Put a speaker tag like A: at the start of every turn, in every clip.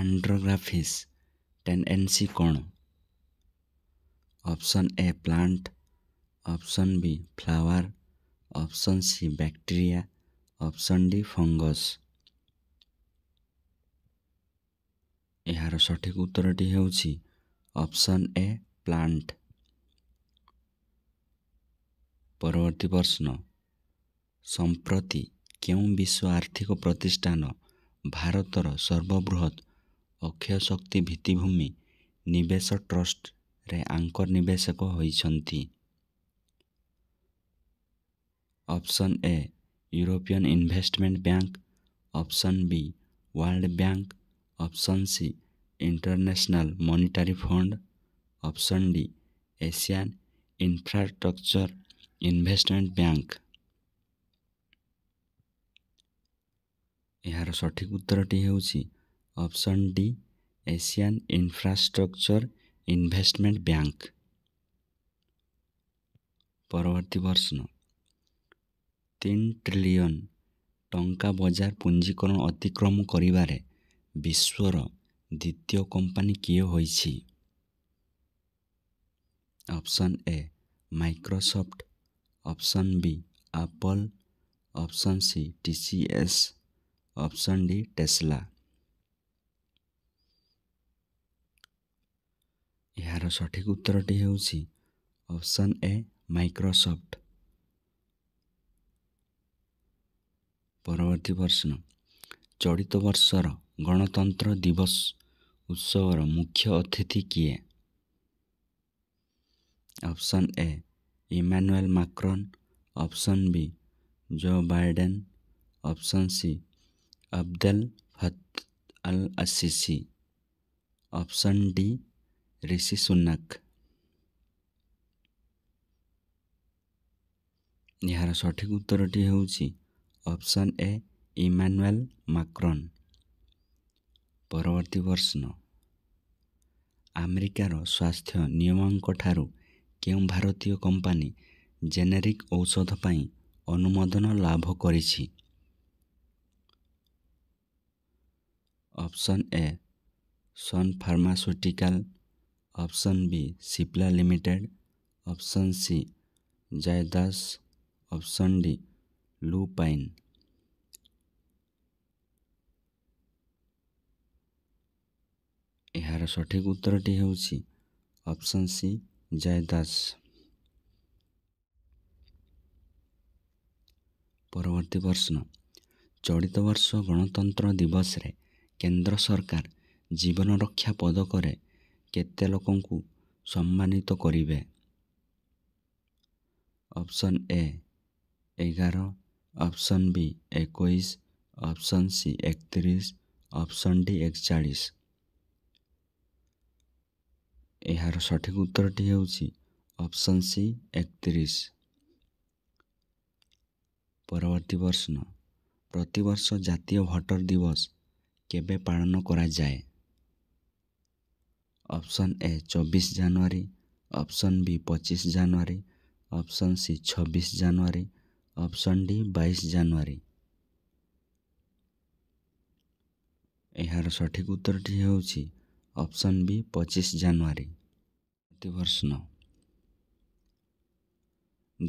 A: ଆଣ୍ଡ୍ରୋଗ୍ରାଫିସ୍ tendency କ'ଣ option A plant option B flower option C bacteria option D fungus ଏହାର ସଠିକ୍ ଉତ୍ତରଟି ହେଉଛି ଅପ୍ସନ୍ ଏ ପ୍ଲାଣ୍ଟ ପରବର୍ତ୍ତୀ ପ୍ରଶ୍ନ ସମ୍ପ୍ରତି କେଉଁ ବିଶ୍ୱ ଆର୍ଥିକ ପ୍ରତିଷ୍ଠାନ ଭାରତର ସର୍ବବୃହତ ଅକ୍ଷୟ ଶକ୍ତି ଭିତ୍ତିଭୂମି ନିବେଶ ଟ୍ରଷ୍ଟରେ ଆଙ୍କର ନିବେଶକ ହୋଇଛନ୍ତି option A European Investment Bank option B World Bank option C International Monetary Fund option D Asian Infrastructure Investment Bank ଏହାର ସଠିକ୍ ଉତ୍ତରଟି ହେଉଛି option D Asian Infrastructure Investment Bank ପରବର୍ତ୍ତୀ ପ୍ରଶ୍ନ ତିନି ଟ୍ରିଲିୟନ୍ ଟଙ୍କା ବଜାର ପୁଞ୍ଜିକରଣ ଅତିକ୍ରମ କରିବାରେ ବିଶ୍ୱର ଦ୍ୱିତୀୟ କମ୍ପାନୀ କିଏ ହୋଇଛି option A Microsoft option B Apple option C T C S option D Tesla ସଠିକ୍ ଉତ୍ତରଟି ହେଉଛି ଅପସନ୍ ଏ ମାଇକ୍ରୋସଫ୍ଟ ପରବର୍ତ୍ତୀ ପ୍ରଶ୍ନ ଚଳିତ ବର୍ଷର ଗଣତନ୍ତ୍ର ଦିବସ ଉତ୍ସବର ମୁଖ୍ୟ ଅତିଥି କିଏ option A Emmanuel Macron option B Joe Biden option C Abdel Fattah al Sisi option D Rishi Sunak ଏହାର ସଠିକ୍ ଉତ୍ତରଟି ହେଉଛି ଅପସନ୍ ଏ ଇମାନୁଏଲ୍ ମାକ୍ରନ୍ ପରବର୍ତ୍ତୀ ପ୍ରଶ୍ନ ଆମେରିକାର ସ୍ୱାସ୍ଥ୍ୟ ନିୟମଙ୍କଠାରୁ କେଉଁ ଭାରତୀୟ କମ୍ପାନୀ ଜେନେରିକ୍ ଔଷଧ ପାଇଁ ଅନୁମୋଦନ ଲାଭ କରିଛି option A Sun Pharmaceutical option B Cipla limited option C Zydus option D Lupin ଏହାର ସଠିକ୍ ଉତ୍ତରଟି ହେଉଛି ଅପସନ୍ ସି ଜୟଦାସ ପରବର୍ତ୍ତୀ ପ୍ରଶ୍ନ ଚଳିତ ବର୍ଷ ଗଣତନ୍ତ୍ର ଦିବସରେ କେନ୍ଦ୍ର ସରକାର ଜୀବନ ରକ୍ଷା ପଦକରେ କେତେ ଲୋକଙ୍କୁ ସମ୍ମାନିତ କରିବେ ଅପସନ୍ ଏ ଏଗାର ଅପସନ୍ ବି ଏକୋଇଶ ଅପସନ୍ ସି ଏକତିରିଶ ଅପସନ୍ ଡି ଏକଚାଳିଶ ଏହାର ସଠିକ ଉତ୍ତରଟି ହେଉଛି ଅପସନ୍ ସି ଏକତିରିଶ ପରବର୍ତ୍ତୀ ପ୍ରଶ୍ନ ପ୍ରତିବର୍ଷ ଜାତୀୟ ଭୋଟର ଦିବସ କେବେ ପାଳନ କରାଯାଏ ଅପସନ୍ ଏ ଚବିଶ ଜାନୁଆରୀ ଅପସନ୍ ବି ପଚିଶ ଜାନୁଆରୀ ଅପସନ୍ ସି ଛବିଶ ଜାନୁଆରୀ ଅପସନ୍ ଡି ବାଇଶ ଜାନୁଆରୀ ଏହାର ସଠିକ୍ ଉତ୍ତରଟି ହେଉଛି ଅପସନ୍ ବି ପଚିଶ ଜାନୁଆରୀ ପ୍ରତିବର୍ଷ୍ଣ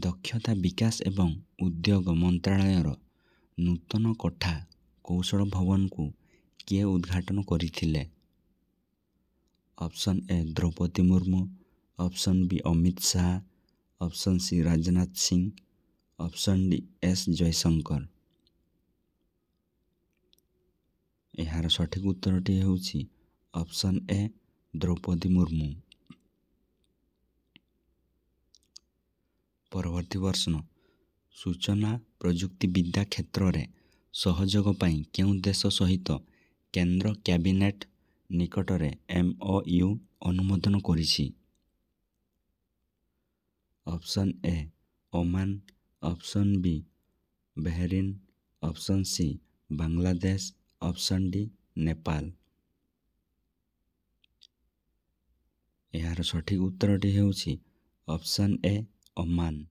A: ଦକ୍ଷତା ବିକାଶ ଏବଂ ଉଦ୍ୟୋଗ ମନ୍ତ୍ରାଳୟର ନୂତନ କୋଠା କୌଶଳ ଭବନକୁ କିଏ ଉଦ୍ଘାଟନ କରିଥିଲେ option A Droupadi Murmu option B Amit Shah option C Rajnath Singh option D S Jaishankar ଏହାର ସଠିକ ଉତ୍ତରଟି ହେଉଛି ଅପସନ୍ ଏ ଦ୍ରୌପଦୀ ମୁର୍ମୁ ପରବର୍ତ୍ତୀ ପ୍ରଶ୍ନ ସୂଚନା ପ୍ରଯୁକ୍ତି ବିଦ୍ୟା କ୍ଷେତ୍ରରେ ସହଯୋଗ ପାଇଁ କେଉଁ ଦେଶ ସହିତ କେନ୍ଦ୍ର କ୍ୟାବିନେଟ୍ ନିକଟରେ ଏମ୍ଓ ୟୁ ଅନୁମୋଦନ କରିଛି option A Oman option B Bahrain option C Bangladesh option D Nepal ଏହାର ସଠିକ୍ ଉତ୍ତରଟି ହେଉଛି ଅପସନ୍ ଏ ଓମାନ